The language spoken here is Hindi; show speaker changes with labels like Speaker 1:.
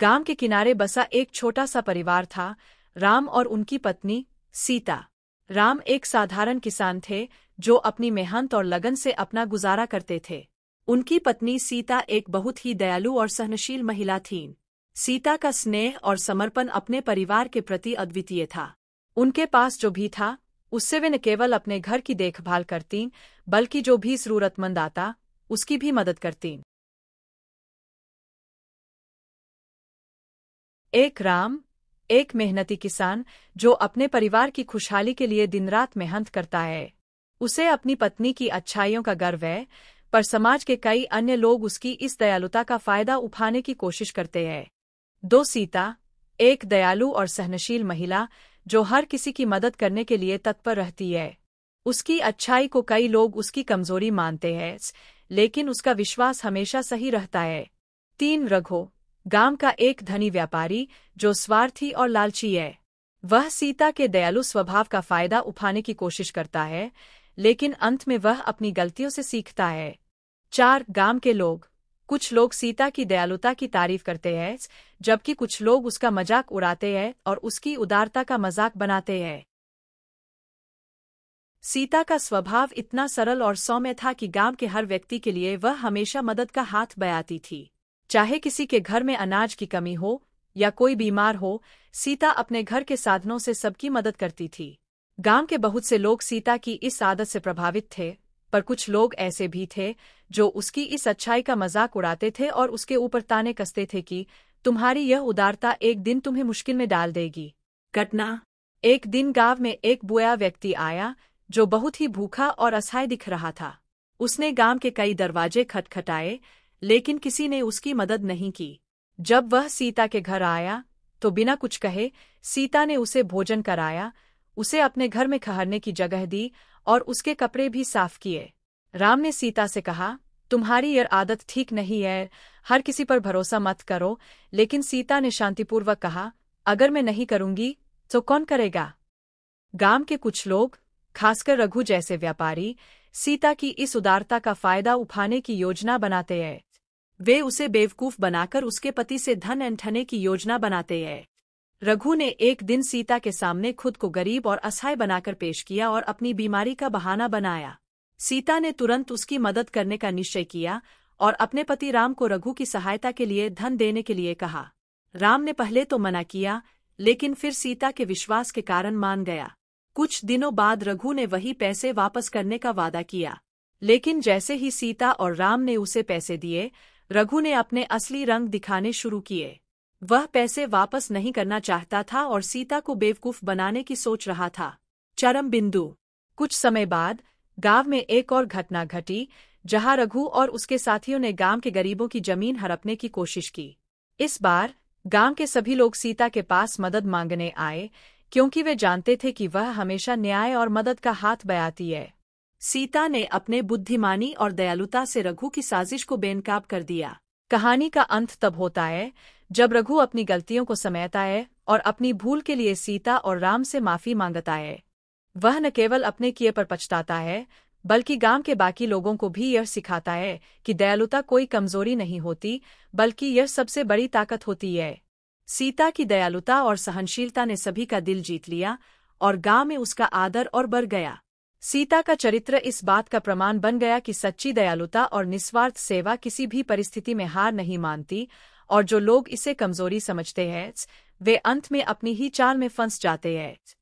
Speaker 1: गांव के किनारे बसा एक छोटा सा परिवार था राम और उनकी पत्नी सीता राम एक साधारण किसान थे जो अपनी मेहनत और लगन से अपना गुजारा करते थे उनकी पत्नी सीता एक बहुत ही दयालु और सहनशील महिला थीं सीता का स्नेह और समर्पण अपने परिवार के प्रति अद्वितीय था उनके पास जो भी था उससे वे न केवल अपने घर की देखभाल करतीं बल्कि जो भी जरूरतमंद आता उसकी भी मदद करतीं एक राम एक मेहनती किसान जो अपने परिवार की खुशहाली के लिए दिन रात मेहनत करता है उसे अपनी पत्नी की अच्छाइयों का गर्व है पर समाज के कई अन्य लोग उसकी इस दयालुता का फायदा उठाने की कोशिश करते हैं दो सीता एक दयालु और सहनशील महिला जो हर किसी की मदद करने के लिए तत्पर रहती है उसकी अच्छाई को कई लोग उसकी कमजोरी मानते हैं लेकिन उसका विश्वास हमेशा सही रहता है तीन रघो गांव का एक धनी व्यापारी जो स्वार्थी और लालची है वह सीता के दयालु स्वभाव का फायदा उठाने की कोशिश करता है लेकिन अंत में वह अपनी गलतियों से सीखता है चार गांव के लोग कुछ लोग सीता की दयालुता की तारीफ करते हैं जबकि कुछ लोग उसका मजाक उड़ाते हैं और उसकी उदारता का मजाक बनाते हैं सीता का स्वभाव इतना सरल और सौम्य था कि गांव के हर व्यक्ति के लिए वह हमेशा मदद का हाथ बयाती थी चाहे किसी के घर में अनाज की कमी हो या कोई बीमार हो सीता अपने घर के साधनों से सबकी मदद करती थी गांव के बहुत से लोग सीता की इस आदत से प्रभावित थे पर कुछ लोग ऐसे भी थे जो उसकी इस अच्छाई का मजाक उड़ाते थे और उसके ऊपर ताने कसते थे कि तुम्हारी यह उदारता एक दिन तुम्हें मुश्किल में डाल देगी घटना एक दिन गांव में एक बुआ व्यक्ति आया जो बहुत ही भूखा और असहाय दिख रहा था उसने गांव के कई दरवाजे खटखटाए लेकिन किसी ने उसकी मदद नहीं की जब वह सीता के घर आया तो बिना कुछ कहे सीता ने उसे भोजन कराया उसे अपने घर में खहरने की जगह दी और उसके कपड़े भी साफ किए राम ने सीता से कहा तुम्हारी यह आदत ठीक नहीं है हर किसी पर भरोसा मत करो लेकिन सीता ने शांतिपूर्वक कहा अगर मैं नहीं करूंगी तो कौन करेगा गांव के कुछ लोग खासकर रघु जैसे व्यापारी सीता की इस उदारता का फायदा उठाने की योजना बनाते हैं वे उसे बेवकूफ बनाकर उसके पति से धन एंठने की योजना बनाते हैं रघु ने एक दिन सीता के सामने खुद को गरीब और असहाय बनाकर पेश किया और अपनी बीमारी का बहाना बनाया सीता ने तुरंत उसकी मदद करने का निश्चय किया और अपने पति राम को रघु की सहायता के लिए धन देने के लिए कहा राम ने पहले तो मना किया लेकिन फिर सीता के विश्वास के कारण मान गया कुछ दिनों बाद रघु ने वही पैसे वापस करने का वादा किया लेकिन जैसे ही सीता और राम ने उसे पैसे दिए रघु ने अपने असली रंग दिखाने शुरू किए वह पैसे वापस नहीं करना चाहता था और सीता को बेवकूफ बनाने की सोच रहा था चरम बिंदु कुछ समय बाद गांव में एक और घटना घटी जहां रघु और उसके साथियों ने गांव के गरीबों की जमीन हड़पने की कोशिश की इस बार गांव के सभी लोग सीता के पास मदद मांगने आए क्योंकि वे जानते थे कि वह हमेशा न्याय और मदद का हाथ बयाती है सीता ने अपने बुद्धिमानी और दयालुता से रघु की साजिश को बेनकाब कर दिया कहानी का अंत तब होता है जब रघु अपनी गलतियों को समयता है और अपनी भूल के लिए सीता और राम से माफी मांगता है वह न केवल अपने किए पर पछताता है बल्कि गांव के बाकी लोगों को भी यह सिखाता है कि दयालुता कोई कमजोरी नहीं होती बल्कि यह सबसे बड़ी ताकत होती है सीता की दयालुता और सहनशीलता ने सभी का दिल जीत लिया और गांव में उसका आदर और बढ़ गया सीता का चरित्र इस बात का प्रमाण बन गया कि सच्ची दयालुता और निस्वार्थ सेवा किसी भी परिस्थिति में हार नहीं मानती और जो लोग इसे कमजोरी समझते हैं वे अंत में अपनी ही चाल में फंस जाते हैं